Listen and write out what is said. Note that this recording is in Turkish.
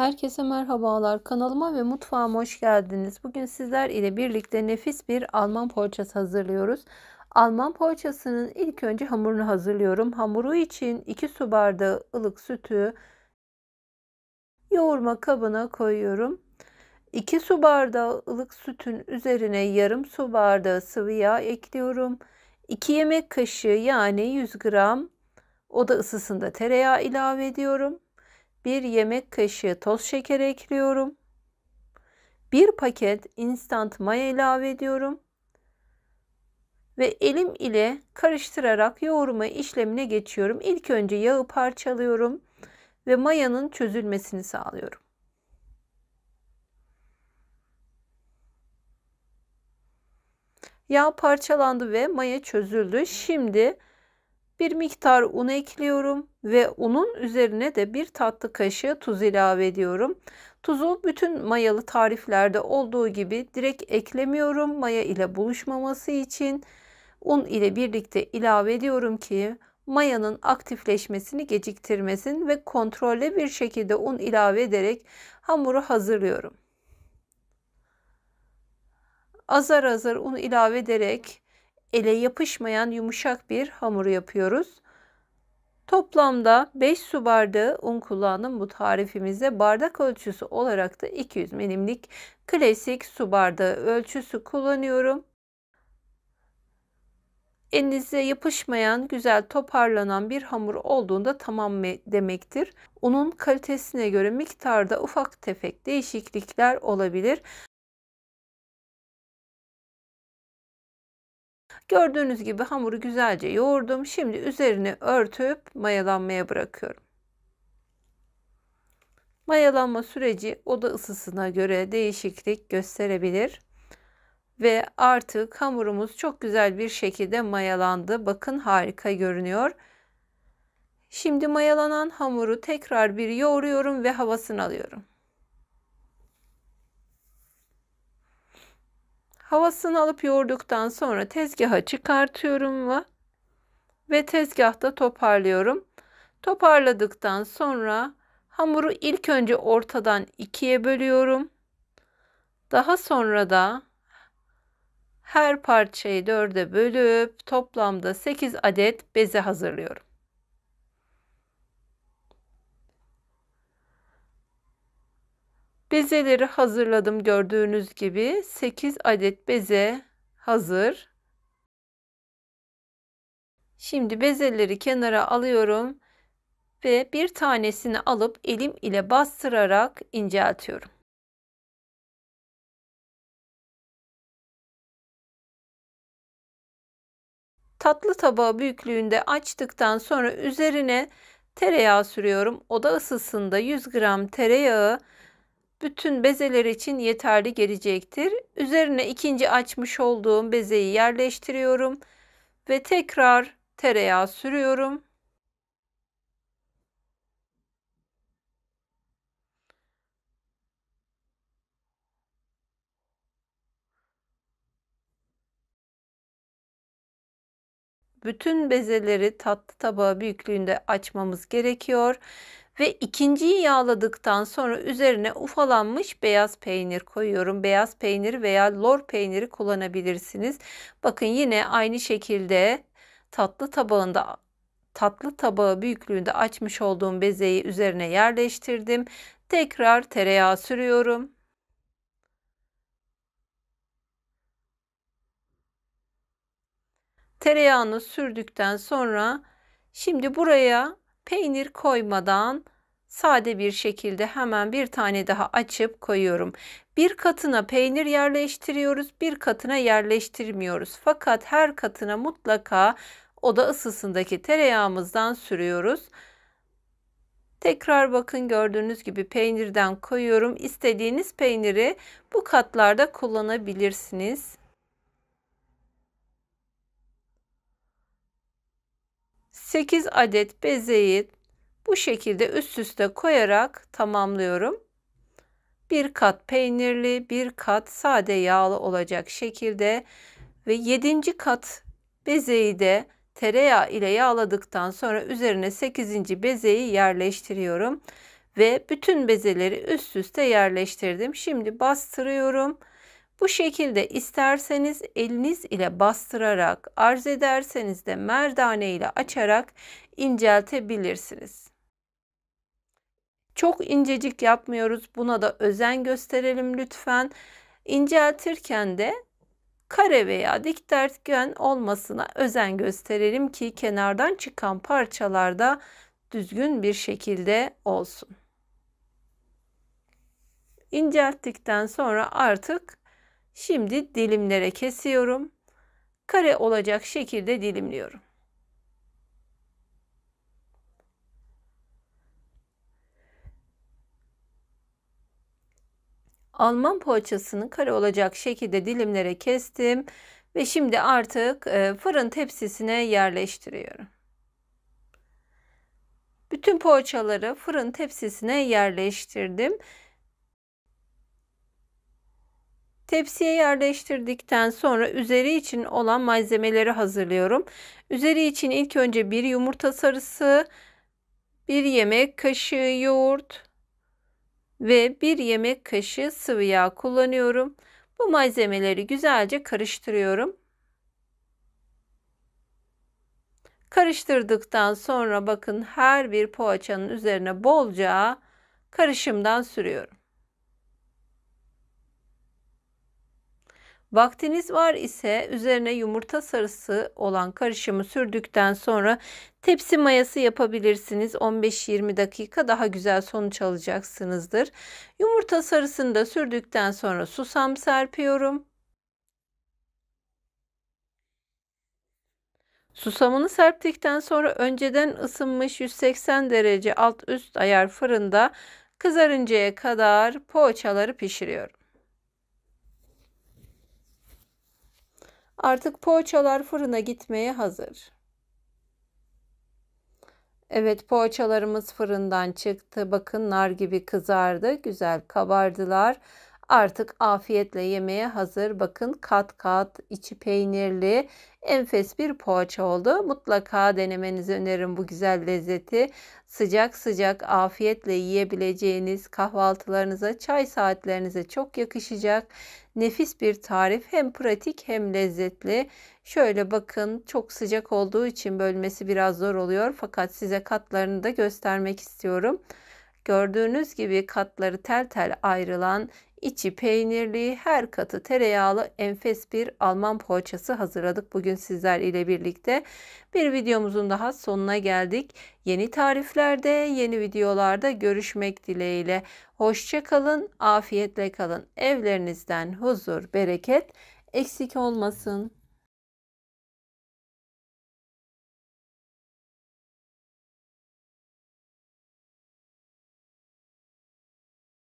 Herkese merhabalar. Kanalıma ve mutfağıma hoş geldiniz. Bugün sizler ile birlikte nefis bir Alman poğaçası hazırlıyoruz. Alman poğaçasının ilk önce hamurunu hazırlıyorum. Hamuru için 2 su bardağı ılık sütü yoğurma kabına koyuyorum. 2 su bardağı ılık sütün üzerine yarım su bardağı sıvı yağ ekliyorum. 2 yemek kaşığı yani 100 gram oda ısısında tereyağı ilave ediyorum. 1 yemek kaşığı toz şekeri ekliyorum. 1 paket instant maya ilave ediyorum. Ve elim ile karıştırarak yoğurma işlemine geçiyorum. İlk önce yağı parçalıyorum ve mayanın çözülmesini sağlıyorum. Yağ parçalandı ve maya çözüldü. Şimdi bir miktar un ekliyorum ve unun üzerine de bir tatlı kaşığı tuz ilave ediyorum. Tuzu bütün mayalı tariflerde olduğu gibi direkt eklemiyorum maya ile buluşmaması için. Un ile birlikte ilave ediyorum ki mayanın aktifleşmesini geciktirmesin ve kontrollü bir şekilde un ilave ederek hamuru hazırlıyorum. Azar azar un ilave ederek ele yapışmayan yumuşak bir hamuru yapıyoruz. Toplamda 5 su bardağı un kullandım bu tarifimize Bardak ölçüsü olarak da 200 milimlik klasik su bardağı ölçüsü kullanıyorum. Elinize yapışmayan, güzel toparlanan bir hamur olduğunda tamam demektir. Unun kalitesine göre miktarda ufak tefek değişiklikler olabilir. Gördüğünüz gibi hamuru güzelce yoğurdum. Şimdi üzerine örtüp mayalanmaya bırakıyorum. Mayalanma süreci oda ısısına göre değişiklik gösterebilir. Ve artık hamurumuz çok güzel bir şekilde mayalandı. Bakın harika görünüyor. Şimdi mayalanan hamuru tekrar bir yoğuruyorum ve havasını alıyorum. Havasını alıp yoğurduktan sonra tezgaha çıkartıyorum ve ve tezgahta toparlıyorum. Toparladıktan sonra hamuru ilk önce ortadan ikiye bölüyorum. Daha sonra da her parçayı dörde bölüp toplamda 8 adet beze hazırlıyorum. Bezeleri hazırladım gördüğünüz gibi 8 adet beze hazır. Şimdi bezeleri kenara alıyorum ve bir tanesini alıp elim ile bastırarak inceltiyorum. Tatlı tabağı büyüklüğünde açtıktan sonra üzerine tereyağı sürüyorum. Oda ısısında 100 gram tereyağı bütün bezeler için yeterli gelecektir. Üzerine ikinci açmış olduğum bezeyi yerleştiriyorum ve tekrar tereyağı sürüyorum. Bütün bezeleri tatlı tabağı büyüklüğünde açmamız gerekiyor ve ikinciyi yağladıktan sonra üzerine ufalanmış beyaz peynir koyuyorum. Beyaz peynir veya lor peyniri kullanabilirsiniz. Bakın yine aynı şekilde tatlı tabağında tatlı tabağı büyüklüğünde açmış olduğum bezeyi üzerine yerleştirdim. Tekrar tereyağı sürüyorum. Tereyağını sürdükten sonra şimdi buraya peynir koymadan sade bir şekilde hemen bir tane daha açıp koyuyorum. Bir katına peynir yerleştiriyoruz, bir katına yerleştirmiyoruz. Fakat her katına mutlaka oda ısısındaki tereyağımızdan sürüyoruz. Tekrar bakın gördüğünüz gibi peynirden koyuyorum. İstediğiniz peyniri bu katlarda kullanabilirsiniz. 8 adet bezeyi bu şekilde üst üste koyarak tamamlıyorum. Bir kat peynirli, bir kat sade yağlı olacak şekilde ve 7. kat bezeyi de tereyağı ile yağladıktan sonra üzerine 8. bezeyi yerleştiriyorum ve bütün bezeleri üst üste yerleştirdim. Şimdi bastırıyorum bu şekilde isterseniz eliniz ile bastırarak, arz ederseniz de merdane ile açarak inceltebilirsiniz. Çok incecik yapmıyoruz. Buna da özen gösterelim lütfen. İnceltirken de kare veya dikdörtgen olmasına özen gösterelim ki kenardan çıkan parçalarda düzgün bir şekilde olsun. İncelttikten sonra artık Şimdi dilimlere kesiyorum. Kare olacak şekilde dilimliyorum. Alman poğaçasını kare olacak şekilde dilimlere kestim ve şimdi artık e, fırın tepsisine yerleştiriyorum. Bütün poğaçaları fırın tepsisine yerleştirdim Tepsiye yerleştirdikten sonra üzeri için olan malzemeleri hazırlıyorum. Üzeri için ilk önce bir yumurta sarısı, bir yemek kaşığı yoğurt ve bir yemek kaşığı sıvı yağ kullanıyorum. Bu malzemeleri güzelce karıştırıyorum. Karıştırdıktan sonra bakın her bir poğaçanın üzerine bolca karışımdan sürüyorum. Vaktiniz var ise üzerine yumurta sarısı olan karışımı sürdükten sonra tepsi mayası yapabilirsiniz. 15-20 dakika daha güzel sonuç alacaksınızdır. Yumurta sarısını da sürdükten sonra susam serpiyorum. Susamını serptikten sonra önceden ısınmış 180 derece alt üst ayar fırında kızarıncaya kadar poğaçaları pişiriyorum. Artık poğaçalar fırına gitmeye hazır. Evet poğaçalarımız fırından çıktı. Bakın nar gibi kızardı. Güzel kabardılar artık afiyetle yemeğe hazır. Bakın kat kat içi peynirli enfes bir poğaça oldu. Mutlaka denemenizi öneririm bu güzel lezzeti. Sıcak sıcak afiyetle yiyebileceğiniz kahvaltılarınıza, çay saatlerinize çok yakışacak. Nefis bir tarif hem pratik hem lezzetli. Şöyle bakın çok sıcak olduğu için bölmesi biraz zor oluyor fakat size katlarını da göstermek istiyorum. Gördüğünüz gibi katları tel tel ayrılan içi peynirli, her katı tereyağlı enfes bir Alman poğaçası hazırladık bugün sizler ile birlikte. Bir videomuzun daha sonuna geldik. Yeni tariflerde, yeni videolarda görüşmek dileğiyle. Hoşçakalın, afiyetle kalın. Evlerinizden huzur, bereket eksik olmasın.